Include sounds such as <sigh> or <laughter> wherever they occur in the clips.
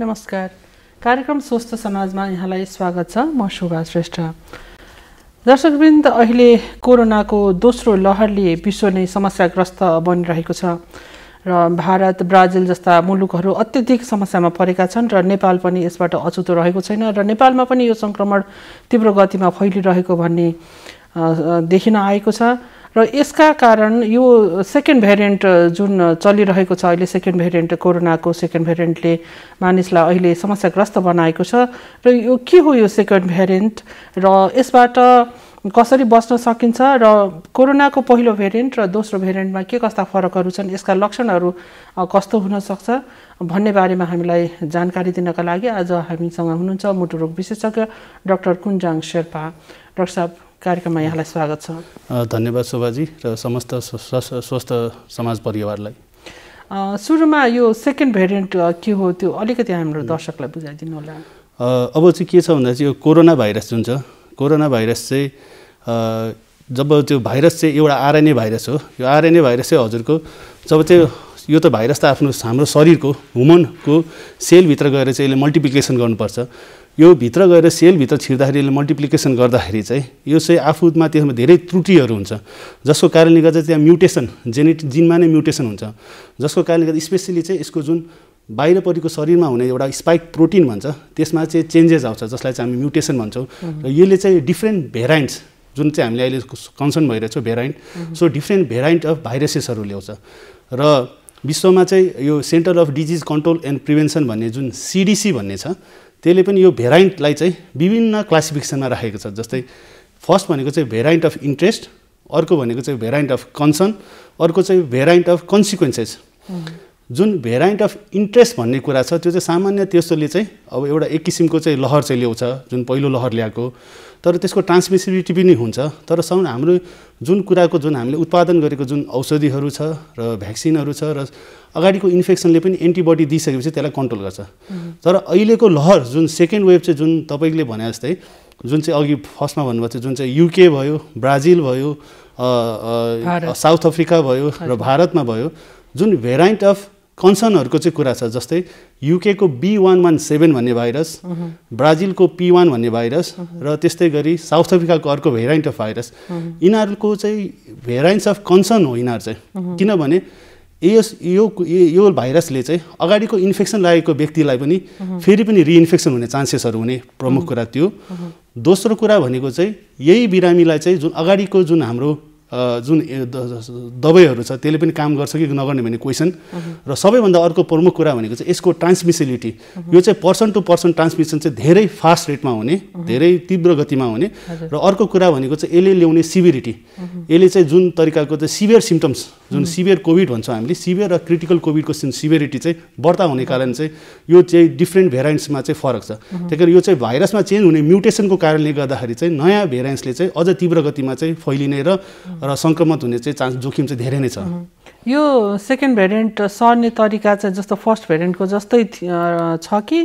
नमस्कार कार्यक्रम स्वस्थ समाजमा यहाँलाई स्वागत छ म शोभा श्रेष्ठ दर्शकवृन्द अहिले कोरोनाको दोस्रो लहरले विश्व नै समस्याग्रस्त बनिरहेको छ र भारत ब्राजिल जस्ता मुलुकहरू अत्यधिक समस्यामा परेका छन् र नेपाल पनि यसबाट अछुतो रहेको छैन र नेपालमा पनि यो सङ्क्रमण तीव्र गतिमा फैलिरहेको भन्ने देखिन आएको छ र यसका कारण यो सेकेन्ड भेरिएन्ट जुन चलिरहेको छ अहिले सेकेन्ड भेरिएन्ट कोरोनाको सेकेन्ड भेरिएन्टले मानिसलाई अहिले समस्याग्रस्त बनाएको छ र यो के हो यो सेकेन्ड भेरिएन्ट र यसबाट कसरी बस्न सकिन्छ र कोरोनाको पहिलो भेरिएन्ट र दोस्रो भेरिएन्टमा के कस्ता फरकहरू छन् यसका लक्षणहरू कस्तो हुनसक्छ भन्ने बारेमा हामीलाई जानकारी दिनका लागि आज हामीसँग हुनुहुन्छ मुटुरोग विशेषज्ञ डाक्टर कुञ्जाङ शेर्पा डाक्टर साहब कार्यक्रममा यहाँलाई स्वागत छ धन्यवाद शोभाजी र समस्त स्वस्थ समाज परिवारलाई सुरुमा यो सेकेन्ड भेरिएन्ट के हो त्यो अलिकति हाम्रो दर्शकलाई बुझाइदिनु होला अब चाहिँ के छ भन्दा चाहिँ यो कोरोना भाइरस जुन छ कोरोना भाइरस चाहिँ जब त्यो भाइरस चाहिँ एउटा आरएनए भाइरस हो यो आरएनए भाइरस चाहिँ हजुरको जब चाहिँ यो त भाइरस त आफ्नो हाम्रो शरीरको हुमनको सेलभित्र गएर चाहिँ यसले मल्टिप्लिकेसन गर्नुपर्छ यो भित्र गएर सेलभित्र छिर्दाखेरि यसले मल्टिप्लिकेसन गर्दाखेरि चाहिँ यो चाहिँ आफूमा त्यसमा धेरै त्रुटिहरू हुन्छ जसको कारणले गर्दा त्यहाँ म्युटेसन जेनेटिक जिनमा नै म्युटेसन हुन्छ जसको कारणले गर्दा स्पेसली चाहिँ यसको जुन बाहिरपट्टिको शरीरमा हुने एउटा स्पाइक प्रोटिन भन्छ त्यसमा चाहिँ चेन्जेस आउँछ जसलाई चाहिँ हामी म्युटेसन भन्छौँ र यसले चाहिँ डिफ्रेन्ट भेराइन्ट्स जुन चाहिँ हामीले अहिले कन्सर्न भइरहेछौँ variant so different variant of भाइरसेसहरू ल्याउँछ र विश्वमा चाहिँ यो centre of disease control and prevention भन्ने जुन सिडिसी भन्ने छ त्यसले पनि यो भेराइन्टलाई चाहिँ विभिन्न क्लासिफिकेसनमा राखेको छ जस्तै फर्स्ट भनेको चाहिँ भेराइन्ट अफ इन्ट्रेस्ट अर्को भनेको चाहिँ भेराइन्ट अफ कन्सर्न अर्को चाहिँ भेराइन्ट अफ कन्सिक्वेन्सेस जुन भेराइन्ट अफ इन्ट्रेस्ट भन्ने कुरा छ त्यो चाहिँ सामान्य त्यस्तोले चाहिँ अब एउटा एक किसिमको चाहिँ लहर चाहिँ ल्याउँछ जुन पहिलो लहर ल्याएको तर त्यसको ट्रान्समिसिबिलिटी पनि हुन्छ तर सम हाम्रो जुन कुराको जुन हामीले उत्पादन गरेको जुन औषधिहरू छ र भ्याक्सिनहरू छ र अगाडिको इन्फेक्सनले पनि एन्टिबडी दिइसकेपछि त्यसलाई कन्ट्रोल गर्छ तर अहिलेको लहर जुन सेकेन्ड वेभ चाहिँ जुन तपाईँले भने जस्तै जुन चाहिँ अघि फर्स्टमा भन्नुभएको थियो जुन चाहिँ युके भयो ब्राजिल भयो साउथ अफ्रिका भयो र भारतमा भयो जुन भेराइन्ट अफ कन्सर्नहरूको चाहिँ कुरा छ जस्तै युकेको बी वान वान सेभेन भन्ने भाइरस ब्राजिलको पी वान भन्ने भाइरस र त्यस्तै गरी साउथ अफ्रिकाको अर्को भेराइन्ट अफ भाइरस यिनीहरूको चाहिँ भेराइन्ट्स अफ कन्सर्न हो यिनीहरू चाहिँ किनभने यस यो यो भाइरसले चाहिँ अगाडिको इन्फेक्सन लागेको व्यक्तिलाई पनि फेरि पनि रिइन्फेक्सन हुने चान्सेसहरू हुने प्रमुख कुरा त्यो दोस्रो कुरा भनेको चाहिँ यही बिरामीलाई चाहिँ जुन अगाडिको जुन हाम्रो जुन दबाईहरू छ त्यसले पनि काम गर्छ कि नगर्ने भन्ने क्वेसन र सबैभन्दा अर्को प्रमुख कुरा भनेको चाहिँ यसको ट्रान्समिसिलिटी यो चाहिँ पर्सन टु पर्सन ट्रान्समिसन चाहिँ धेरै फास्ट रेटमा हुने धेरै तीव्र गतिमा हुने र अर्को कुरा भनेको चाहिँ यसले ल्याउने सिभिरिटी यसले चाहिँ जुन तरिकाको चाहिँ सिभियर सिम्टम्स जुन सिभियर कोभिड भन्छौँ हामीले सिभियर र क्रिटिकल कोभिडको सिभिरिटी चाहिँ बढ्ता हुने कारण चाहिँ यो चाहिँ डिफ्रेन्ट भेराइन्ट्समा चाहिँ फरक छ त्यही कारण यो चाहिँ भाइरसमा चेन्ज हुने म्युटेसनको कारणले गर्दाखेरि चाहिँ नयाँ भेराइन्ट्सले चाहिँ अझ तीव्र गतिमा चाहिँ फैलिने र र सङ्क्रमण हुने चाहिँ चान्स जोखिम चाहिँ धेरै नै छ यो सेकेन्ड भेरिएन्ट सर्ने तरिका चाहिँ जस्तो फर्स्ट भेरिएन्टको जस्तै छ कि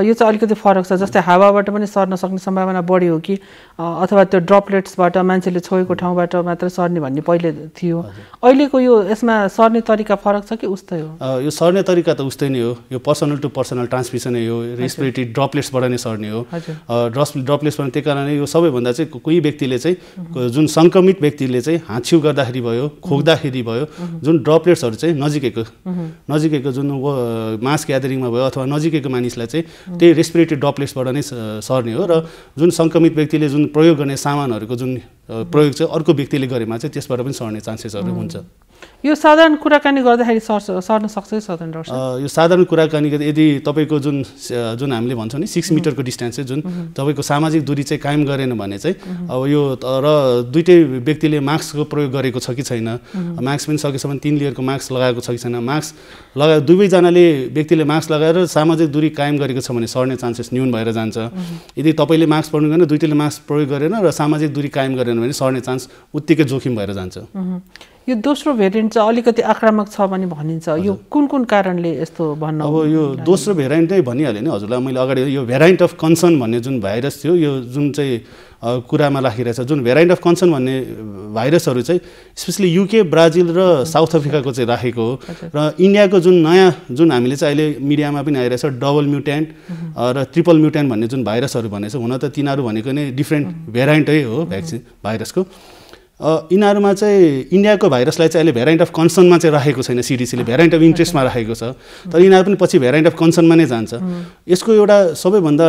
यो चाहिँ अलिकति फरक छ जस्तै हावाबाट पनि सर्न सक्ने सम्भावना बढी हो कि अथवा त्यो ड्रपलेट्सबाट मान्छेले छोएको ठाउँबाट मात्र सर्ने भन्ने पहिले थियो अहिलेको यो यसमा सर्ने तरिका फरक छ कि उस्तै हो यो सर्ने तरिका त उस्तै नै हो यो पर्सनल टु पर्सनल ट्रान्समिसनै हो रेस्पिरेटरी ड्रपलेट्सबाट नै सर्ने हो ड्रप ड्रपलेट्स पनि त्यही कारणले यो सबैभन्दा चाहिँ कोही व्यक्तिले चाहिँ जुन सङ्क्रमित व्यक्तिले चाहिँ हाँछ्यु गर्दाखेरि भयो खोक्दाखेरि भयो जुन ड्रपलेट्सहरू चाहिँ नजिकैको नजिकैको जुन मास ग्यादरिङमा भयो अथवा नजिकैको मानिसलाई चाहिँ त्यही रेस्पिरेटरी डप्लेसबाट नै सर्ने हो र जुन सङ्क्रमित व्यक्तिले जुन प्रयोग गर्ने सामानहरूको जुन प्रयोग चाहिँ अर्को व्यक्तिले गरेमा चाहिँ त्यसबाट पनि सर्ने चान्सेसहरू हुन्छ यो साधारण कुराकानी गर्दाखेरि सर्छ सर्न सक्छ साधारण डर यो साधारण कुराकानी गर्दा यदि तपाईँको जुन जुन हामीले भन्छौँ नि सिक्स मिटरको डिस्टेन्स चाहिँ जुन तपाईँको सामाजिक दूरी चाहिँ कायम गरेन भने चाहिँ अब यो र दुइटै व्यक्तिले मास्कको प्रयोग गरेको छ कि छैन मास्क पनि सकेसम्म तिन लेयरको मास्क लगाएको छ कि छैन मास्क लगाए दुवैजनाले व्यक्तिले मास्क लगाएर सामाजिक दूरी कायम गरेको छ भने सर्ने चान्सेस न्यून भएर जान्छ यदि तपाईँले मास्क प्रयोग गरेन दुइटैले मास्क प्रयोग गरेन र सामाजिक दूरी कायम गरेन गरेन भने सर्ने चान्स उत्तिकै जोखिम भएर जान्छ यो दोस्रो भेरिएन्ट चाहिँ अलिकति आक्रामक छ भने भनिन्छ यो कुन कुन कारणले यस्तो भन्नु अब यो दोस्रो भेराइन्ट नै भनिहालेँ नि हजुरलाई मैले अगाडि यो भेराइन्ट अफ कन्सर्न भन्ने जुन भाइरस थियो यो जुन चाहिँ कुरामा राखिरहेछ जुन भेराइन्ट अफ कन्सर्न भन्ने भाइरसहरू चाहिँ स्पेसली युके ब्राजिल र साउथ अफ्रिकाको चाहिँ राखेको हो र इन्डियाको जुन नयाँ जुन हामीले चाहिँ अहिले मिडियामा पनि आइरहेछ डबल म्युट्यान्ट र ट्रिपल म्युट्यान्ट भन्ने जुन भाइरसहरू भनेछ हुन त तिनीहरू भनेको नै डिफ्रेन्ट भेराइन्टै हो भ्याक्सिन भाइरसको यिनीहरूमा चाहिँ इन्डियाको भाइरसलाई चाहिँ अहिले भेराइन्ट अफ कन्सर्नमा चाहिँ राखेको छैन सिडिसीले भेराइन्ट अफ इन्ट्रेस्टमा राखेको छ तर यिनीहरू पनि पछि भेराइन्ट अफ कन्सर्नमा नै जान्छ यसको एउटा सबैभन्दा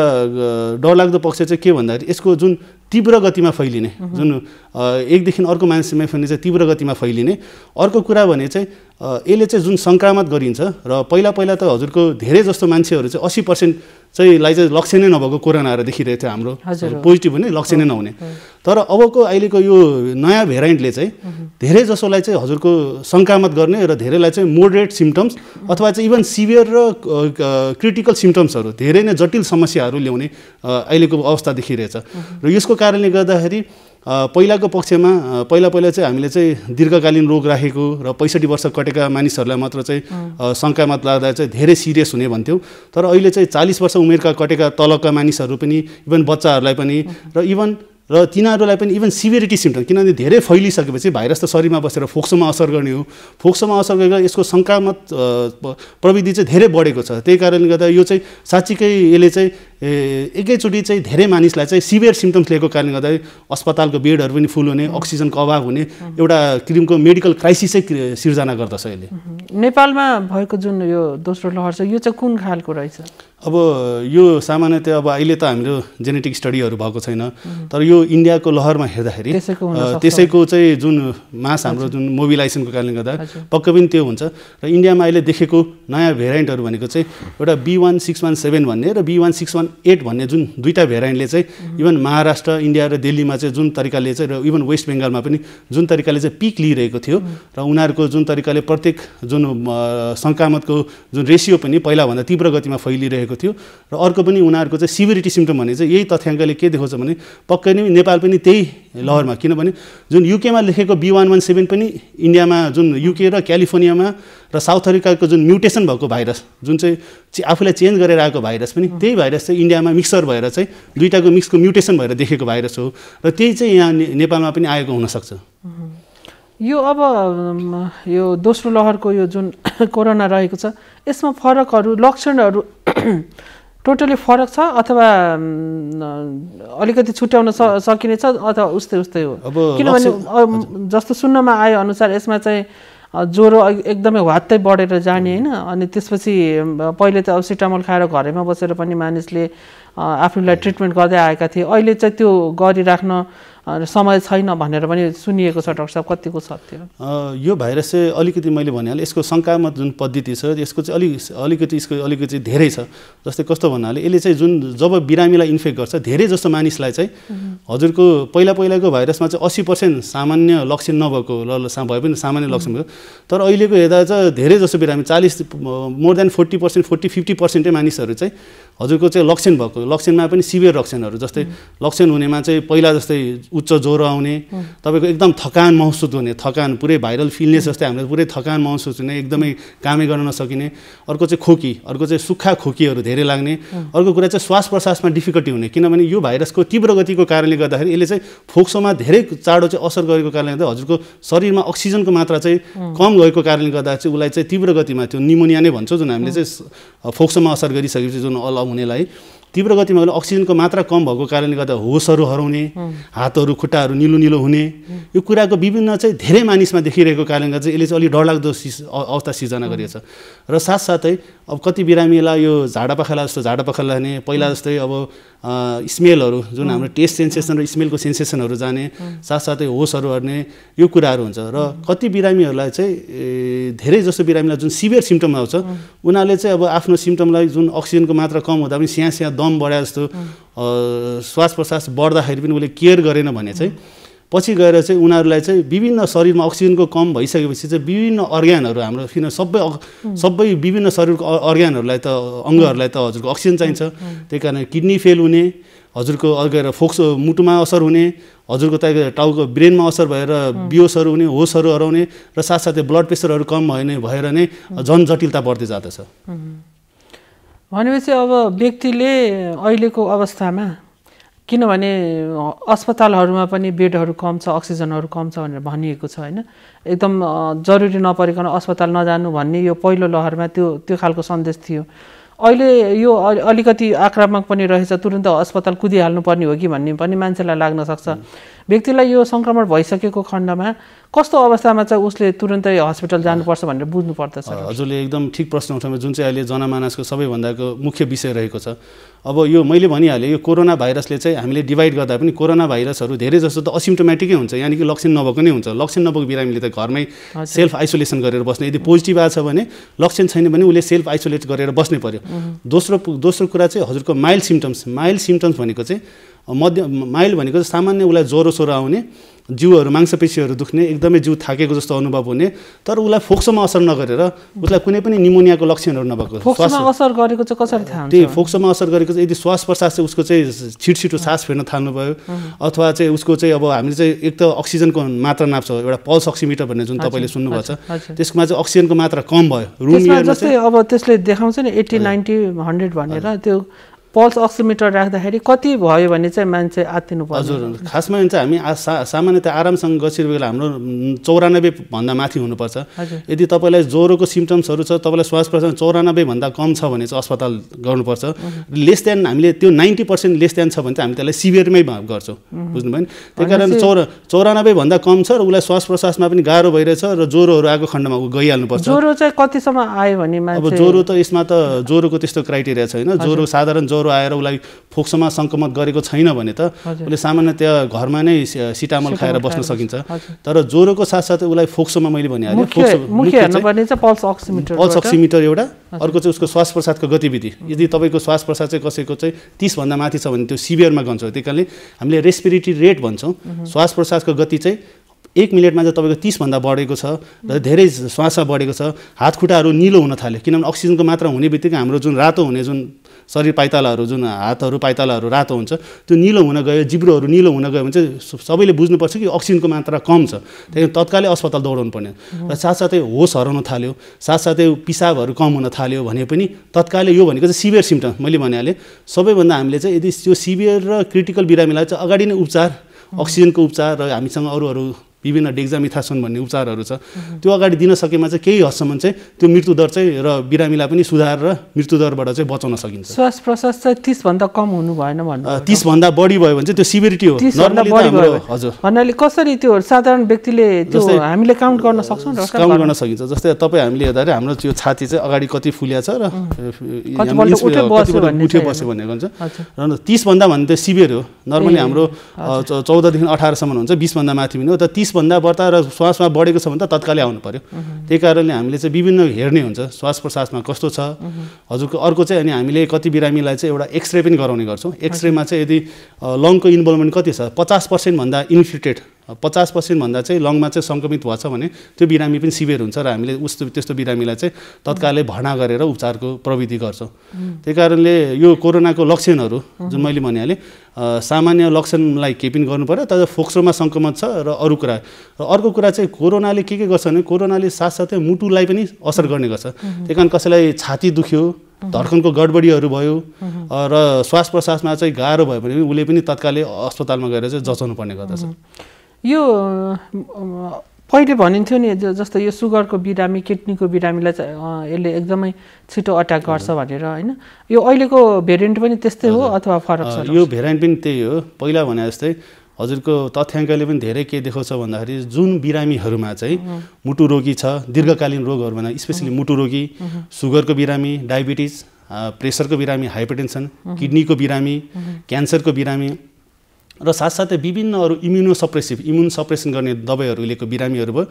डरलाग्दो पक्ष चाहिँ के भन्दाखेरि यसको जुन तीव्र गतिमा फैलिने जुन एकदेखि अर्को मान्छेमा फैलिने चाहिँ तीव्र गतिमा फैलिने अर्को कुरा भने चाहिँ यसले चाहिँ जुन सङ्क्रामक गरिन्छ र पहिला पहिला त हजुरको धेरै जस्तो मान्छेहरू चाहिँ असी पर्सेन्ट चाहिँलाई चाहिँ लक्ष्य नै नभएको कोरोनाहरू देखिरहेको थियो हाम्रो पोजिटिभ हुने लक्ष्य नै नहुने तर अबको अहिलेको यो नयाँ भेराइन्टले चाहिँ धेरै जसोलाई चाहिँ हजुरको सङ्क्रामत गर्ने र धेरैलाई चाहिँ मोडरेट सिम्टम्स अथवा चाहिँ इभन सिभियर र क्रिटिकल सिम्टम्सहरू धेरै नै जटिल समस्याहरू ल्याउने अहिलेको अवस्था देखिरहेछ र यसको कारणले गर्दाखेरि पहिलाको पक्षमा पहिला पहिला चाहिँ हामीले चाहिँ दीर्घकालीन रोग राखेको र पैँसठी वर्ष कटेका मानिसहरूलाई मात्र चाहिँ शङ्कामा लाग्दा चाहिँ धेरै सिरियस हुने भन्थ्यौँ तर अहिले चाहिँ चालिस वर्ष उमेरका कटेका तलका मानिसहरू पनि इभन बच्चाहरूलाई पनि र इभन र तिनीहरूलाई पनि इभन सिभिरिटी सिम्टम किनभने धेरै फैलिसकेपछि भाइरस त शरीरमा बसेर फोक्सोमा असर गर्ने हो फोक्सोमा असर गरेर यसको सङ्क्रामक प्रविधि चाहिँ धेरै बढेको छ त्यही कारणले गर्दा यो चाहिँ साँच्चीकै यसले चाहिँ एकैचोटि चाहिँ धेरै मानिसलाई चाहिँ सिभियर सिम्टम्स लिएको कारणले गर्दा अस्पतालको बेडहरू पनि फुल हुने अक्सिजनको अभाव हुने एउटा क्रिमको मेडिकल क्राइसिसै सिर्जना गर्दछ यसले नेपालमा भएको जुन यो दोस्रो लहर छ यो चाहिँ कुन खालको रहेछ अब यो सामान्यतया अब अहिले त हाम्रो जेनेटिक स्टडीहरू भएको छैन तर यो इन्डियाको लहरमा हेर्दाखेरि त्यसैको चाहिँ जुन मास हाम्रो जुन मोबिलाइजेसनको कारणले गर्दा पक्कै पनि त्यो हुन्छ र इन्डियामा अहिले देखेको नयाँ भेराइन्टहरू भनेको चाहिँ एउटा B one six one seven भन्ने र B one six one eight भन्ने जुन दुईवटा भेराइन्टले चाहिँ इभन महाराष्ट्र इन्डिया र दिल्लीमा चाहिँ जुन तरिकाले चाहिँ र इभन वेस्ट बेङ्गालमा पनि जुन तरिकाले चाहिँ पिक लिइरहेको थियो र उनीहरूको जुन तरिकाले प्रत्येक जुन सङ्क्रामकको जुन रेसियो पनि पहिलाभन्दा तीव्र गतिमा फैलिरहेको भइरहेको थियो र अर्को पनि उनीहरूको चाहिँ सिभिरिटी सिम्टम भने चाहिँ यही तथ्याङ्कले के देखाउँछ भने पक्कै नै नेपाल पनि त्यही लहरमा किनभने जुन युकेमा लेखेको बी वान वान सेभेन पनि इन्डियामा जुन युके र क्यालिफोर्नियामा र साउथ अफ्रिकाको जुन म्युटेसन भएको भाइरस जुन चाहिँ आफूलाई चेन्ज गरेर आएको भाइरस पनि त्यही भाइरस चाहिँ इन्डियामा मिक्सर भएर चाहिँ दुइटाको मिक्सको म्युटेसन भएर देखेको भाइरस हो र त्यही चाहिँ यहाँ नेपालमा पनि आएको हुनसक्छ यो अब यो दोस्रो लहरको यो जुन <coughs> कोरोना रहेको छ यसमा फरकहरू लक्षणहरू <coughs> टोटली फरक छ अथवा अलिकति छुट्याउन स सकिने छ अथवा उस्तै उस्तै हो किनभने जस्तो सुन्नमा आए अनुसार यसमा चाहिँ ज्वरो एकदमै वात्तै बढेर जाने होइन अनि त्यसपछि पहिले त अब सिटामोल खाएर घरैमा बसेर पनि मानिसले आफूलाई ट्रिटमेन्ट गर्दै आएका थिए अहिले चाहिँ त्यो गरिराख्न समय छैन भनेर पनि सुनिएको छ डक्टर साहब कतिको छ त्यो यो भाइरस चाहिँ अलिकति मैले भनिहालेँ यसको सङ्क्रामक जुन पद्धति छ यसको चाहिँ अलिक अलिकति यसको अलिकति धेरै छ जस्तै कस्तो भन्नाले यसले चाहिँ जुन जब बिरामीलाई इन्फेक्ट गर्छ धेरै जस्तो मानिसलाई चाहिँ हजुरको पहिला पहिलाको भाइरसमा चाहिँ अस्सी पर्सेन्ट सामान्य लक्षण नभएको भए पनि सामान्य लक्षण भयो तर अहिलेको हेर्दा चाहिँ धेरै जस्तो बिरामी चालिस more than forty percent forty fifty पर्सेन्टै मानिसहरू चाहिँ हजुरको चाहिँ लक्षण भएको लक्षणमा पनि सिभियर लक्षणहरू जस्तै लक्षण हुनेमा चाहिँ पहिला जस्तै उच्च ज्वरो आउने तपाईँको एकदम थकान महसुस हुने थकान पुरै भाइरल फिल्नेस जस्तै हामीलाई पुरै थकान महसुस हुने एकदमै कामै गर्न नसकिने अर्को चाहिँ खोकी अर्को चाहिँ सुक्खा खोकीहरू धेरै लाग्ने अर्को कुरा चाहिँ श्वास प्रश्वासमा डिफिकल्टी हुने किनभने यो भाइरसको तीव्र गतिको कारणले गर्दाखेरि यसले चाहिँ फोक्सोमा धेरै चाँडो चाहिँ असर गरेको कारणले गर्दा हजुरको शरीरमा अक्सिजनको मात्रा चाहिँ कम गएको कारणले गर्दा चाहिँ उसलाई चाहिँ तीव्र गतिमा त्यो निमोनिया नै भन्छौँ जुन हामीले चाहिँ फोक्सोमा असर गरिसकेपछि जुन अलाउ हुनेलाई तीव्र गतिमा अक्सिजनको मात्रा कम भएको कारणले गर्दा होसहरू हराउने हातहरू खुट्टाहरू निलो निलो हुने यो कुराको विभिन्न चाहिँ धेरै मानिसमा देखिरहेको कारणले गर्दा चाहिँ यसले चाहिँ अलिक डरलाग्दो सिस अवस्था सिर्जना गरेको छ र साथसाथै अब कति बिरामीलाई यो झाडापाखाला जस्तो पखाला लाने पहिला जस्तै अब स्मेलहरू जुन हाम्रो टेस्ट सेन्सेसन र स्मेलको सेन्सेसनहरू जाने साथसाथै होसहरू हर्ने यो कुराहरू हुन्छ र कति बिरामीहरूलाई चाहिँ धेरै जस्तो बिरामीलाई जुन सिभियर सिम्टम आउँछ उनीहरूले चाहिँ अब आफ्नो सिम्टमलाई जुन अक्सिजनको मात्रा कम हुँदा पनि स्याहाँ स्याहाँ दम बढाए जस्तो श्वास प्रश्वास बढ्दाखेरि पनि उसले केयर गरेन भने चाहिँ पछि गएर चाहिँ उनीहरूलाई चाहिँ विभिन्न शरीरमा अक्सिजनको कम भइसकेपछि चाहिँ विभिन्न अर्ग्यानहरू हाम्रो किन सबै सबै विभिन्न शरीरको अर्ग्यानहरूलाई त अङ्गहरूलाई त हजुरको अक्सिजन चाहिन्छ त्यही कारण किडनी फेल हुने हजुरको गएर फोक्सो मुटुमा असर हुने हजुरको त टाउको ब्रेनमा असर भएर बियोसहरू हुने होसहरू हराउने र साथसाथै ब्लड प्रेसरहरू कम भयो भएर नै झन् जटिलता बढ्दै जाँदछ भनेपछि अब व्यक्तिले अहिलेको अवस्थामा किनभने अस्पतालहरूमा पनि बेडहरू कम छ अक्सिजनहरू कम छ भनेर भनिएको छ होइन एकदम जरुरी नपरिकन अस्पताल नजानु भन्ने यो पहिलो लहरमा त्यो त्यो खालको सन्देश थियो अहिले यो अलिकति आक्रामक पनि रहेछ तुरन्त अस्पताल कुदिहाल्नुपर्ने हो कि भन्ने पनि मान्छेलाई लाग्न सक्छ व्यक्तिलाई यो सङ्क्रमण भइसकेको खण्डमा कस्तो अवस्थामा चाहिँ उसले तुरन्तै हस्पिटल जानुपर्छ भनेर बुझ्नुपर्दछ हजुरले एकदम ठिक प्रश्न उठाउनु जुन चाहिँ अहिले जनमानसको सबैभन्दाको मुख्य विषय रहेको छ अब यो मैले भनिहालेँ यो कोरोना भाइरसले चाहिँ हामीले डिभाइड गर्दा पनि कोरोना भाइरसहरू धेरै जस्तो त असिम्टोमेटिकै हुन्छ यानि कि लक्षण नभएको नै हुन्छ लक्षण नभएको बिरामीले त घरमै सेल्फ आइसोलेसन गरेर बस्ने यदि पोजिटिभ आएछ भने लक्षण छैन भने उसले सेल्फ आइसोलेट गरेर बस्नै पऱ्यो दोस्रो दोस्रो कुरा चाहिँ हजुरको माइल्ड सिम्टम्स माइल्ड सिम्टम्स भनेको चाहिँ मध्य माइल्ड भनेको चाहिँ सामान्य उसलाई ज्वरो सोरो आउने जिउहरू मांसपेसीहरू दुख्ने एकदमै जिउ थाकेको जस्तो अनुभव हुने तर उसलाई फोक्सोमा असर नगरेर उसलाई कुनै पनि निमोनियाको लक्षणहरू नभएको असर गरेको चाहिँ कसरी थाहा त्यही फोक्सोमा असर गरेको चाहिँ यदि श्वास प्रश्वास चाहिँ उसको चाहिँ छिट छिटो सास फेर्न थाल्नुभयो अथवा चाहिँ उसको चाहिँ अब हामीले चाहिँ एक त अक्सिजनको मात्रा नाप्छ एउटा पल्स अक्सिमिटर भन्ने जुन तपाईँले सुन्नुभएको छ त्यसमा चाहिँ अक्सिजनको मात्रा कम भयो रुम जस्तै अब त्यसले देखाउँछ नि एट्टी नाइन्टी हन्ड्रेड भनेर त्यो पल्स अक्सिमिटर राख्दाखेरि कति भयो भने चाहिँ मान्छे आत्तिनु पर्छ हजुर खासमा चाहिँ हामी सा सामान्यतया आरामसँग गसिरहेको बेला हाम्रो भन्दा माथि हुनुपर्छ यदि तपाईँलाई ज्वरोको सिम्टम्सहरू छ तपाईँलाई श्वास प्रश्वास चौरानब्बेभन्दा कम छ भने चाहिँ अस्पताल गर्नुपर्छ लेस देन हामीले त्यो नाइन्टी पर्सेन्ट लेस देन छ भने चाहिँ हामी त्यसलाई सिभियरमै गर्छौँ बुझ्नुभयो नि त्यही कारण चौरा चौरानब्बेभन्दा कम छ र उसलाई श्वास प्रश्वासमा पनि गाह्रो भइरहेछ र ज्वरोहरू आएको खण्डमा ऊ गइहाल्नुपर्छ ज्वरो चाहिँ कतिसम्म आयो भने अब ज्वरो त यसमा त ज्वरोको त्यस्तो क्राइटेरिया छैन ज्वरो साधारण ज्वरो रोगहरू आएर उसलाई फोक्सोमा सङ्क्रमण गरेको छैन भने त उसले सामान्यतया घरमा नै सिटामल खाएर बस्न सकिन्छ तर ज्वरोको साथसाथै उसलाई फोक्सोमा मैले भनिहालेँ पल्स अक्सिमिटर एउटा अर्को चाहिँ उसको श्वास प्रसादको गतिविधि यदि तपाईँको श्वास प्रसाद चाहिँ कसैको चाहिँ तिसभन्दा माथि छ भने त्यो सिभियरमा गन्छौँ त्यही कारणले हामीले रेस्पिरेटरी रेट भन्छौँ श्वास प्रसादको गति चाहिँ एक मिनटमा चाहिँ तपाईँको तिसभन्दा बढेको छ र धेरै श्वास बढेको छ हातखुट्टाहरू निलो हुन थाल्यो किनभने अक्सिजनको मात्रा हुने बित्तिकै हाम्रो जुन रातो हुने जुन शरीर पाइतालाहरू जुन हातहरू पाइतालाहरू रातो हुन्छ त्यो निलो हुन गयो जिब्रोहरू निलो हुन गयो भने चाहिँ सबैले बुझ्नुपर्छ कि अक्सिजनको मात्रा कम छ त्यही तत्कालै अस्पताल दौडाउनु पर्ने र साथसाथै होस हराउन थाल्यो साथसाथै पिसाबहरू कम हुन थाल्यो भने पनि तत्कालै यो भनेको चाहिँ सिभियर सिम्टम मैले भनिहालेँ सबैभन्दा हामीले चाहिँ यदि त्यो सिभियर र क्रिटिकल बिरामीलाई चाहिँ अगाडि नै उपचार अक्सिजनको उपचार र हामीसँग अरू विभिन्न डेक्जामिथासन भन्ने उपचारहरू छ त्यो अगाडि दिन सकेमा चाहिँ केही हदसम्म चाहिँ त्यो मृत्युदर चाहिँ र बिरामीलाई पनि सुधार र मृत्युदरबाट चाहिँ बचाउन सकिन्छ श्वास प्रश्वास चाहिँ तिसभन्दा कम हुनु भएन भन्नु तिसभन्दा बढी भयो भने चाहिँ त्यो सिभिरिटी हो हजुर भन्नाले कसरी त्यो साधारण व्यक्तिले त्यो हामीले काउन्ट गर्न सक्छौँ काउन्ट गर्न सकिन्छ जस्तै तपाईँ हामीले हेर्दाखेरि हाम्रो त्यो छाती चाहिँ अगाडि कति फुलिया छ र उठ्यो बस्यो भनेको हुन्छ र तिसभन्दा भन्दा सिभियर हो नर्मली हाम्रो चौधदेखि अठारसम्म हुन्छ बिसभन्दा माथि पनि हो त तिस तिसभन्दा बढ्ता र श्वासमा बढेको छ भने त तत्कालै आउनु पऱ्यो त्यही कारणले हामीले चाहिँ विभिन्न हेर्ने हुन्छ श्वास प्रश्वासमा कस्तो छ हजुरको अर्को चाहिँ अनि हामीले कति बिरामीलाई चाहिँ एउटा एक्सरे पनि गराउने गर्छौँ एक्सरेमा चाहिँ यदि लङको इन्भल्भमेन्ट कति छ पचास पर्सेन्टभन्दा इन्फिल्ट्रेट पचास पर्सेन्टभन्दा चाहिँ लङमा चाहिँ सङ्क्रमित भएछ भने त्यो बिरामी पनि सिभियर हुन्छ र हामीले उस्तो त्यस्तो बिरामीलाई चाहिँ तत्कालै भर्ना गरेर उपचारको प्रविधि गर्छौँ त्यही कारणले यो कोरोनाको लक्षणहरू जुन मैले भनिहालेँ सामान्य लक्षणलाई केही पनि गर्नु पऱ्यो तर फोक्सोमा सङ्क्रमण छ र अरू कुरा र अर्को कुरा चाहिँ कोरोनाले के के गर्छ भने कोरोनाले साथसाथै मुटुलाई पनि असर गर्ने गर्छ त्यही कारण कसैलाई छाती दुख्यो धर्कनको गडबडीहरू भयो र श्वास प्रश्वासमा चाहिँ गाह्रो भयो भने उसले पनि तत्कालै अस्पतालमा गएर चाहिँ जचाउनु पर्ने गर्दछ यो पहिले भनिन्थ्यो नि जस्तो यो सुगरको बिरामी किडनीको बिरामीलाई यसले एकदमै छिटो अट्याक गर्छ भनेर होइन यो अहिलेको भेरिएन्ट पनि त्यस्तै हो अथवा फरक छ यो भेरिएन्ट पनि त्यही हो पहिला भने जस्तै हजुरको तथ्याङ्कले पनि धेरै के देखाउँछ भन्दाखेरि जुन बिरामीहरूमा चाहिँ मुटु रोगी छ दीर्घकालीन रोगहरू भन्दा स्पेसली मुटु रोगी सुगरको बिरामी डायबिटिज प्रेसरको बिरामी हाइपरटेन्सन किडनीको बिरामी क्यान्सरको बिरामी र साथसाथै विभिन्न अरू इम्युनो सप्रेसिभ इम्युन सप्रेसन गर्ने दबाईहरू लिएको बिरामीहरू भयो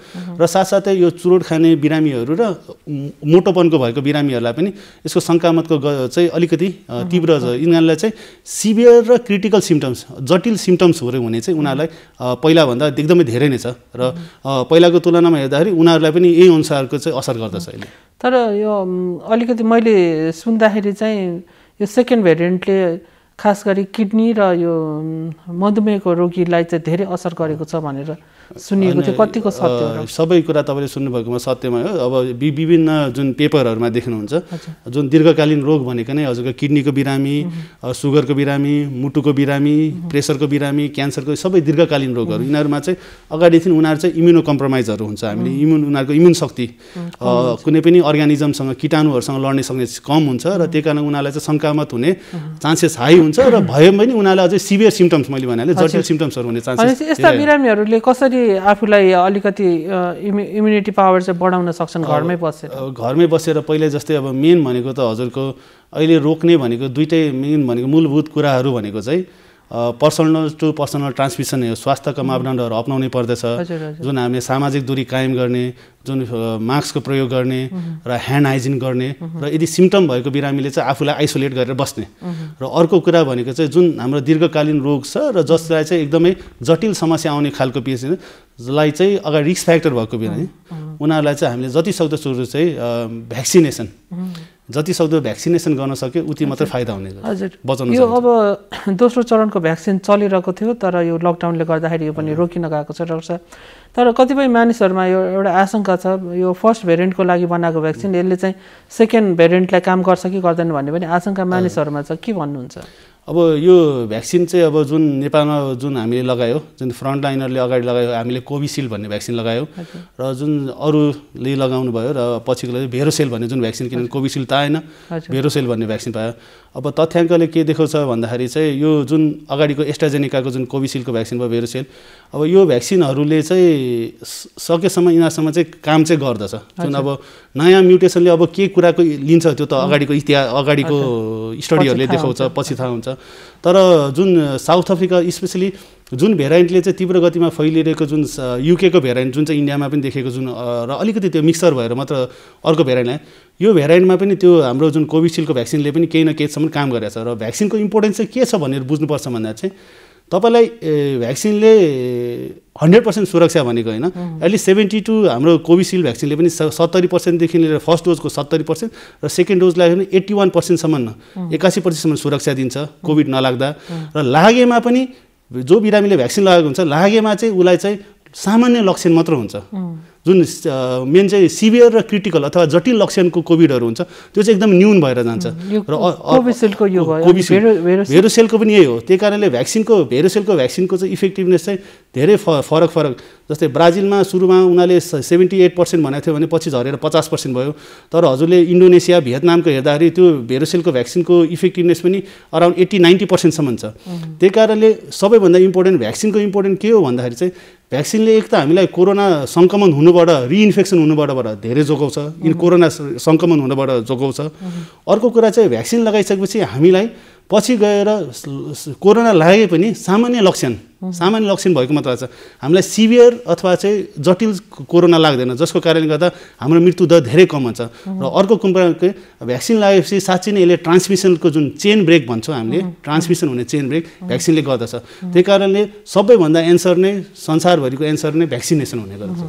र साथसाथै यो चुरोट खाने बिरामीहरू र मोटोपनको भएको बिरामीहरूलाई पनि यसको सङ्कामतको चाहिँ अलिकति तीव्र यिनीहरूलाई चाहिँ सिभियर र क्रिटिकल सिम्टम्स जटिल सिम्टम्सहरू हुने चाहिँ उनीहरूलाई पहिलाभन्दा एकदमै धेरै नै छ र पहिलाको तुलनामा हेर्दाखेरि उनीहरूलाई पनि यही अनुसारको चाहिँ असर गर्दछ अहिले तर यो अलिकति मैले सुन्दाखेरि चाहिँ यो सेकेन्ड भेरिएन्टले खास गरी किडनी र यो मधुमेहको रोगीलाई चाहिँ धेरै असर गरेको छ भनेर सुनिएको थियो कतिको सत्य सबै कुरा तपाईँले सुन्नुभएकोमा सत्यमा हो अब विभिन्न जुन पेपरहरूमा देख्नुहुन्छ जुन दीर्घकालीन रोग भनेको नै हजुरको किडनीको बिरामी सुगरको बिरामी मुटुको बिरामी प्रेसरको बिरामी क्यान्सरको सबै दीर्घकालीन रोगहरू यिनीहरूमा चाहिँ अगाडिदेखि उनीहरू चाहिँ इम्युनो कम्प्रोमाइजहरू हुन्छ हामीले इम्युन उनीहरूको इम्युन शक्ति कुनै पनि अर्ग्यानिजमसँग किटाणुहरूसँग लड्ने सक्ने कम हुन्छ र त्यही कारण उनीहरूलाई चाहिँ सङ्क्रामत हुने चान्सेस हाई हुन्छ हुन्छ र भयो भने उनीहरूलाई अझै सिभियर सिम्टम्स मैले भने जटिल सिम्टम्सहरू हुने चान्स यस्ता बिरामीहरूले कसरी आफूलाई अलिकति इम्युनिटी पावर चाहिँ बढाउन सक्छन् घरमै बसेर घरमै बसेर पहिले जस्तै अब मेन भनेको त हजुरको अहिले रोक्ने भनेको दुइटै मेन भनेको मूलभूत कुराहरू भनेको चाहिँ पर्सनल टु पर्सनल ट्रान्समिसन स्वास्थ्यका मापदण्डहरू अप्नाउनै पर्दछ जुन हामीले सामाजिक दूरी कायम गर्ने जुन मास्कको प्रयोग गर्ने र ह्यान्ड हाइजिन गर्ने र यदि सिम्टम भएको बिरामीले चाहिँ आफूलाई आइसोलेट गरेर बस्ने र अर्को कुरा भनेको चाहिँ जुन हाम्रो दीर्घकालीन रोग छ र जसलाई चाहिँ एकदमै जटिल समस्या आउने खालको पेसेन्टलाई चाहिँ अगाडि रिस्क फ्याक्टर भएको बिरामी उनीहरूलाई चाहिँ हामीले जति सक्दो सुरु चाहिँ भ्याक्सिनेसन जति सक्दो भ्याक्सिनेसन गर्न सक्यो उति मात्रै फाइदा हुने हजुर बचाउनु यो अब <clears throat> दोस्रो चरणको भ्याक्सिन चलिरहेको थियो तर यो लकडाउनले गर्दाखेरि यो पनि रोकिन गएको छ डाक्टर साहब तर कतिपय मानिसहरूमा यो एउटा आशंका छ यो फर्स्ट भेरिएन्टको लागि बनाएको भ्याक्सिन यसले चाहिँ सेकेन्ड भेरिएन्टलाई काम गर्छ कि गर्दैन भन्ने पनि आशंका मानिसहरूमा छ के भन्नुहुन्छ अब यो भ्याक्सिन चाहिँ अब जुन नेपालमा जुन हामीले लगायो जुन फ्रन्ट लाइनरले अगाडि लगायो हामीले कोभिसिल्ड भन्ने भ्याक्सिन लगायो र जुन अरूले लगाउनु भयो र पछिको भेरोसेल भन्ने जुन भ्याक्सिन किनभने कोभिसिल्ड त आएन भेरोसेल भन्ने भ्याक्सिन पायो अब तथ्याङ्कले के देखाउँछ भन्दाखेरि चाहिँ यो जुन अगाडिको एस्ट्राजेनिकाको जुन कोभिसिल्डको भ्याक्सिन भयो भेरोसेल अब यो भ्याक्सिनहरूले चाहिँ सकेसम्म यिनीहरूसम्म चाहिँ काम चाहिँ गर्दछ जुन अब नयाँ म्युटेसनले अब के कुराको लिन्छ त्यो त अगाडिको इतिहास अगाडिको स्टडीहरूले देखाउँछ पछि थाहा हुन्छ तर जुन साउथ अफ्रिका स्पेसली जुन भेराइन्टले चाहिँ तीव्र गतिमा फैलिरहेको जुन युकेको भेराइन्ट जुन चाहिँ इन्डियामा पनि देखेको जुन र अलिकति त्यो मिक्सर भएर मात्र अर्को आयो यो भेराइन्टमा पनि त्यो हाम्रो जुन कोभिसिल्डको भ्याक्सिनले पनि केही न केहीसम्म काम गरेको छ र भ्याक्सिनको इम्पोर्टेन्स चाहिँ के छ भनेर बुझ्नुपर्छ भन्दा चाहिँ तपाईँलाई भ्याक्सिनले हन्ड्रेड पर्सेन्ट सुरक्षा भनेको होइन एटलिस्ट सेभेन्टी टू हाम्रो कोभिसिल्ड भ्याक्सिनले पनि सत्तरी पर्सेन्टदेखि लिएर फर्स्ट डोजको सत्तरी पर्सेन्ट र सेकेन्ड डोज डोजलाई पनि एट्टी वान पर्सेन्टसम्म एकासी पर्सेन्टसम्म सुरक्षा दिन्छ कोभिड नलाग्दा र लागेमा पनि जो बिरामीले भ्याक्सिन लगाएको हुन्छ लागेमा चाहिँ उसलाई चाहिँ सामान्य लक्षण मात्र हुन्छ जुन मेन चाहिँ सिभियर र क्रिटिकल अथवा जटिल लक्षणको कोभिडहरू हुन्छ त्यो चाहिँ एकदम न्यून भएर जान्छ र भेरोसेलको पनि यही हो त्यही कारणले भ्याक्सिनको भेरोसेलको भ्याक्सिनको चाहिँ इफेक्टिभनेस चाहिँ धेरै फरक फरक जस्तै ब्राजिलमा सुरुमा उनीहरूले सेभेन्टी एट पर्सेन्ट भनेको थियो भने पछि झरेर पचास पर्सेन्ट भयो तर हजुरले इन्डोनेसिया भियतनामको हेर्दाखेरि त्यो भेरोसेलको भ्याक्सिनको इफेक्टिभनेस पनि अराउन्ड एट्टी नाइन्टी पर्सेन्टसम्म छ त्यही कारणले सबैभन्दा इम्पोर्टेन्ट भ्याक्सिनको इम्पोर्टेन्ट के हो भन्दाखेरि चाहिँ भ्याक्सिनले एक त हामीलाई कोरोना सङ्क्रमण हुनुबाट रिइन्फेक्सन हुनुबाटबाट धेरै जोगाउँछ इन कोरोना सङ्क्रमण हुनबाट जोगाउँछ अर्को कुरा चाहिँ भ्याक्सिन लगाइसकेपछि हामीलाई पछि गएर कोरोना लागे पनि सामान्य लक्षण सामान्य लक्षण भएको मात्र छ हामीलाई सिभियर अथवा चाहिँ जटिल कोरोना लाग्दैन जसको कारणले गर्दा हाम्रो मृत्यु दर धेरै कम हुन्छ र अर्को कुरो भ्याक्सिन लगाएपछि साँच्ची नै यसले ट्रान्समिसनको जुन चेन ब्रेक भन्छौँ हामीले ट्रान्समिसन हुने चेन ब्रेक भ्याक्सिनले गर्दछ त्यही कारणले सबैभन्दा एन्सर नै संसारभरिको एन्सर नै भ्याक्सिनेसन हुने गर्दछ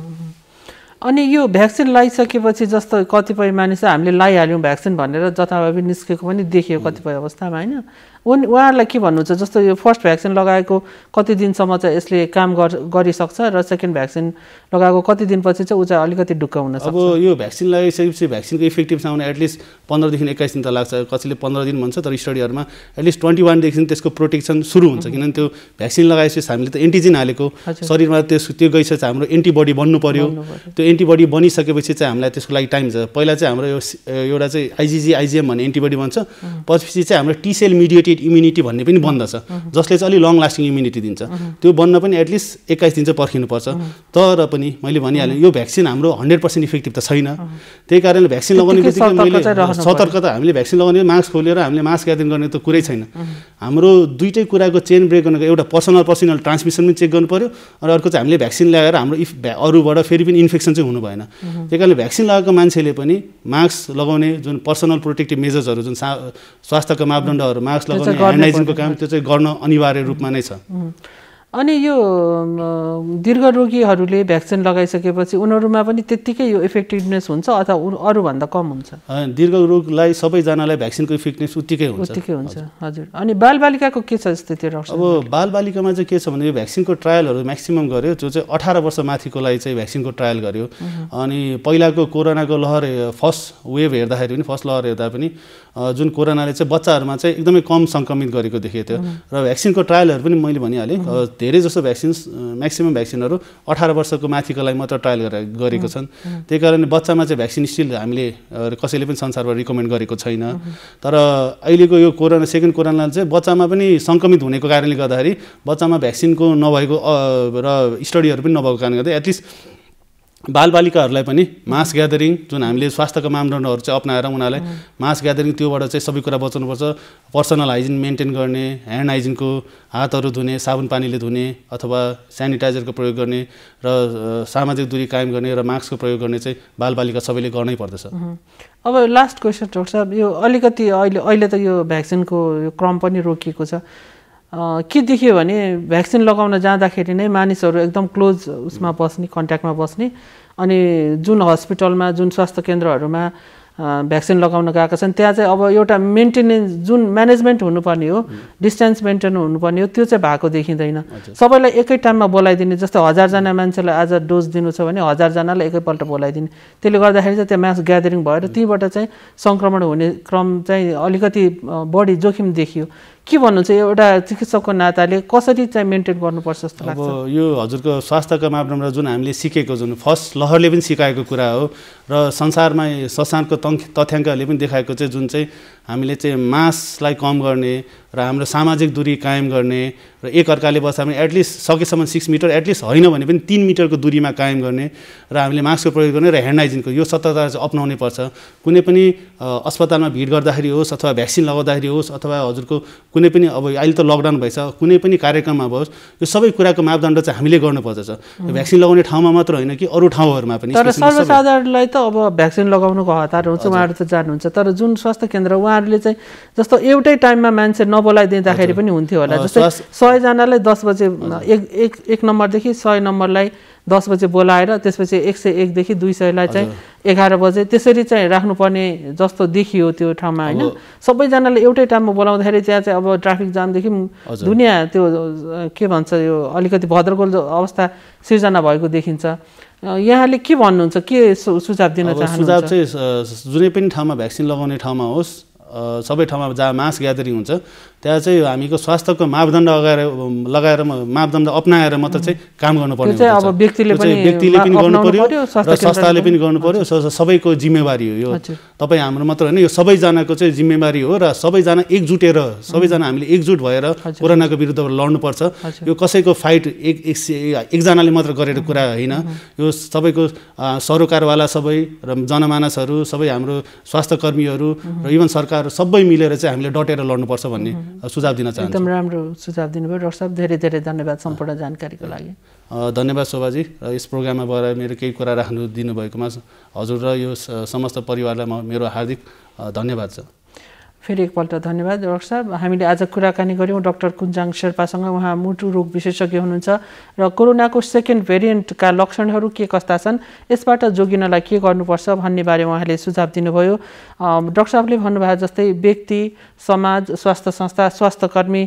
अनि यो भ्याक्सिन लगाइसकेपछि जस्तो कतिपय मानिस हामीले लगाइहाल्यौँ भ्याक्सिन भनेर जथाभावी निस्केको पनि देखियो कतिपय अवस्थामा होइन उन उहाँहरूलाई के भन्नुहुन्छ जस्तो यो फर्स्ट भ्याक्सिन लगाएको कति दिनसम्म चाहिँ यसले काम गरिसक्छ र सेकेन्ड भ्याक्सिन लगाएको कति दिनपछि चाहिँ ऊ चाहिँ अलिकति ढुक्क हुन सक्छ अब यो भ्याक्सिन लगाइसकेपछि भ्याक्सिनको इफेक्टिभ आउने एटलिस्ट पन्ध्रदेखि एक्काइस दिन त लाग्छ कसैले पन्ध्र दिन भन्छ तर स्टडीहरूमा एटलिस्ट ट्वेन्टी वानदेखि त्यसको प्रोटेक्सन सुरु हुन्छ किनभने त्यो भ्याक्सिन लगाएपछि हामीले त एन्टिजिन हालेको शरीरमा त्यो त्यो गइसकेपछि हाम्रो एन्टिबडी बन्नु पऱ्यो त्यो एन्टिबडी बनिसकेपछि चाहिँ हामीलाई त्यसको लागि टाइम छ पहिला चाहिँ हाम्रो यो एउटा चाहिँ आइजिजी आइजिएम भन्ने एन्टिबडी बन्छ पछि चाहिँ हाम्रो टिसेल मिडिएटेड इमिडिएट इम्युनिटी भन्ने पनि बन्द छ जसले चाहिँ अलिक लङ लास्टिङ इम्युनिटी दिन्छ त्यो बन्न पनि एटलिस्ट एक्काइस दिन चाहिँ पर्खिनुपर्छ तर पनि मैले भनिहालेँ यो भ्याक्सिन हाम्रो हन्ड्रेड पर्सेन्ट इफेक्टिभ त छैन त्यही कारणले भ्याक्सिन लगाउने बित्तिकै मैले सतर्कता हामीले भ्याक्सिन लगाउने मास्क खोलेर हामीले मास्क ग्यादरिङ गर्ने त कुरै छैन हाम्रो दुइटै कुराको चेन ब्रेक गर्नुको एउटा पर्सनल पर्सनल ट्रान्समिसन पनि चेक गर्नु पऱ्यो र अर्को चाहिँ हामीले भ्याक्सिन लगाएर हाम्रो इफ अरूबाट फेरि पनि इन्फेक्सन चाहिँ हुनु भएन त्यही कारणले भ्याक्सिन लगाएको मान्छेले पनि मास्क लगाउने जुन पर्सनल प्रोटेक्टिभ मेजर्सहरू जुन स्वास्थ्यको मापदण्डहरू मास्क लगाउने गर्नुपर्ने ह्यान्ड काम त्यो चाहिँ गर्न अनिवार्य रूपमा नै छ अनि यो दीर्घ रोगीहरूले भ्याक्सिन लगाइसकेपछि उनीहरूमा पनि त्यत्तिकै यो इफेक्टिभनेस हुन्छ अथवा अरूभन्दा कम हुन्छ दीर्घ रोगलाई सबैजनालाई भ्याक्सिनको इफेक्टनेस उत्तिकै हुन्छ उत्तिकै हुन्छ हजुर अनि बालबालिकाको के छ स्थिति डक्टर अब बालबालिकामा चाहिँ के छ भने यो भ्याक्सिनको ट्रायलहरू म्याक्सिमम् गऱ्यो जो चाहिँ अठार वर्ष माथिको लागि चाहिँ भ्याक्सिनको ट्रायल गऱ्यो अनि पहिलाको कोरोनाको लहर फर्स्ट वेभ हेर्दाखेरि पनि फर्स्ट लहर हेर्दा पनि जुन कोरोनाले चाहिँ बच्चाहरूमा चाहिँ एकदमै कम सङ्क्रमित गरेको देखेको थियो र भ्याक्सिनको ट्रायलहरू पनि मैले भनिहालेँ धेरै जस्तो भ्याक्सिन्स म्याक्सिमम् भ्याक्सिनहरू अठार वर्षको माथिको लागि मात्र ट्रायल गरे गरेको छन् त्यही कारणले बच्चामा चाहिँ भ्याक्सिन स्टिल हामीले कसैले पनि संसारबाट रिकमेन्ड गरेको छैन तर अहिलेको यो कोरोना सेकेन्ड कोरोना चाहिँ बच्चामा पनि सङ्क्रमित हुनेको कारणले गर्दाखेरि बच्चामा भ्याक्सिनको नभएको र स्टडीहरू पनि नभएको कारणले गर्दा एटलिस्ट बालबालिकाहरूलाई पनि मास ग्यादरिङ जुन हामीले स्वास्थ्यको मापदण्डहरू चाहिँ अप्नाएर उनीहरूलाई मास ग्यादरिङ त्योबाट चाहिँ सबै कुरा बचाउनुपर्छ पर्सनल हाइजिन मेन्टेन गर्ने ह्यान्ड हाइजिनको हातहरू धुने साबुन पानीले धुने अथवा सेनिटाइजरको प्रयोग गर्ने र सामाजिक दूरी कायम गर्ने र मास्कको प्रयोग गर्ने चाहिँ बालबालिका सबैले गर्नै पर्दछ अब लास्ट क्वेसन डक्टर साहब यो अलिकति अहिले अहिले त यो भ्याक्सिनको यो क्रम पनि रोकिएको छ के देखियो भने भ्याक्सिन लगाउन जाँदाखेरि नै मानिसहरू एकदम क्लोज उसमा बस्ने कन्ट्याक्टमा बस्ने अनि जुन हस्पिटलमा जुन स्वास्थ्य केन्द्रहरूमा भ्याक्सिन लगाउन गएका छन् त्यहाँ चाहिँ अब एउटा मेन्टेनेन्स जुन म्यानेजमेन्ट हुनुपर्ने हो डिस्टेन्स मेन्टेन हुनुपर्ने हो त्यो चाहिँ भएको देखिँदैन सबैलाई एकै टाइममा बोलाइदिने जस्तै हजारजना मान्छेलाई आज डोज दिनु छ भने हजारजनालाई एकैपल्ट बोलाइदिने त्यसले गर्दाखेरि चाहिँ त्यहाँ म्यास ग्यादरिङ भएर त्यहीँबाट चाहिँ सङ्क्रमण हुने क्रम चाहिँ अलिकति बढी जोखिम देखियो के भन्नुहुन्छ एउटा चिकित्सकको नाताले कसरी चाहिँ मेन्टेन गर्नुपर्छ जस्तो लाग्छ अब यो हजुरको स्वास्थ्यको मापदण्ड जुन हामीले सिकेको जुन फर्स्ट लहरले पनि सिकाएको कुरा हो र संसारमा संसारको तथ्याङ्कहरूले पनि देखाएको चाहिँ जुन चाहिँ हामीले चाहिँ मासलाई कम गर्ने र हाम्रो सामाजिक दूरी कायम गर्ने र एकअर्काले बस्दा पनि एटलिस्ट सकेसम्म सिक्स मिटर एटलिस्ट होइन भने पनि तिन मिटरको दूरीमा कायम गर्ने र हामीले मास्कको प्रयोग गर्ने र ह्यान्ड हाइजिनको यो सतर्कता चाहिँ अप्नाउनै पर्छ कुनै पनि अस्पतालमा भिड गर्दाखेरि होस् अथवा भ्याक्सिन लगाउँदाखेरि होस् अथवा हजुरको कुनै पनि अब अहिले त लकडाउन भएछ कुनै पनि कार्यक्रममा होस् यो सबै कुराको मापदण्ड चाहिँ हामीले गर्नुपर्दछ भ्याक्सिन लगाउने ठाउँमा मात्र होइन कि अरू ठाउँहरूमा पनि तर सर्वसाधारणलाई त अब भ्याक्सिन लगाउनुको हतार हुन्छ उहाँहरू त जानुहुन्छ तर जुन स्वास्थ्य केन्द्र उहाँहरूले चाहिँ जस्तो एउटै टाइममा मान्छे न नबोलाइदिँदाखेरि पनि हुन्थ्यो होला जस्तै सयजनालाई दस बजे एक एक एक नम्बरदेखि सय नम्बरलाई दस बजे बोलाएर त्यसपछि एक सय एकदेखि दुई सयलाई चाहिँ एघार बजे त्यसरी चाहिँ राख्नुपर्ने जस्तो देखियो त्यो ठाउँमा होइन सबैजनाले एउटै टाइममा बोलाउँदाखेरि त्यहाँ चाहिँ अब ट्राफिक जामदेखि दुनियाँ त्यो के भन्छ यो अलिकति भद्रगोल अवस्था सिर्जना भएको देखिन्छ यहाँले के भन्नुहुन्छ के सुझाव दिन चाहनुहुन्छ सुझाव चाहिँ जुनै पनि ठाउँमा भ्याक्सिन लगाउने ठाउँमा होस् सबै ठाउँमा जहाँ मास ग्यादरिङ हुन्छ त्यहाँ चाहिँ हामीको स्वास्थ्यको मापदण्ड अगाएर लगाएर मापदण्ड अप्नाएर मात्र चाहिँ काम गर्नुपर्ने चाहिँ अब व्यक्तिले पनि गर्नु पर्यो र संस्थाले पनि गर्नु पर्यो सबैको जिम्मेवारी हो यो तपाईँ हाम्रो मात्र होइन यो सबैजनाको चाहिँ जिम्मेवारी हो र सबैजना एकजुटेर सबैजना हामीले एकजुट भएर कोरोनाको विरुद्ध लड्नुपर्छ यो कसैको फाइट एक एकजनाले मात्र गरेर कुरा होइन यो सबैको सरोकारवाला सबै र जनमानसहरू सबै हाम्रो स्वास्थ्य कर्मीहरू र इभन सरकार सबै मिलेर चाहिँ हामीले डटेर लड्नुपर्छ भन्ने सुझाव दिन चाहन्छु एकदम राम्रो सुझाव दिनुभयो डक्टर साहब धेरै धेरै धन्यवाद सम्पूर्ण जानकारीको लागि धन्यवाद शोभाजी यस प्रोग्राममा गएर मेरो केही कुरा राख्नु दिनुभएकोमा हजुर र यो समस्त परिवारलाई म मेरो हार्दिक धन्यवाद छ फेरि एकपल्ट धन्यवाद डक्टर साहब हामीले आज कुराकानी गऱ्यौँ डक्टर कुञ्जाङ शेर्पासँग उहाँ मुटु रोग विशेषज्ञ हुनुहुन्छ र कोरोनाको सेकेन्ड भेरिएन्टका लक्षणहरू के कस्ता छन् यसबाट जोगिनलाई के गर्नुपर्छ भन्ने बारे उहाँले सुझाव दिनुभयो डक्टर साहबले भन्नुभयो जस्तै व्यक्ति समाज स्वास्थ्य संस्था स्वास्थ्यकर्मी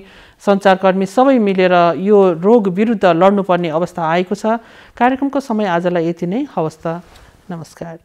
सञ्चारकर्मी सबै मिलेर यो रोग विरुद्ध लड्नुपर्ने अवस्था आएको छ कार्यक्रमको समय आजलाई यति नै हवस् त नमस्कार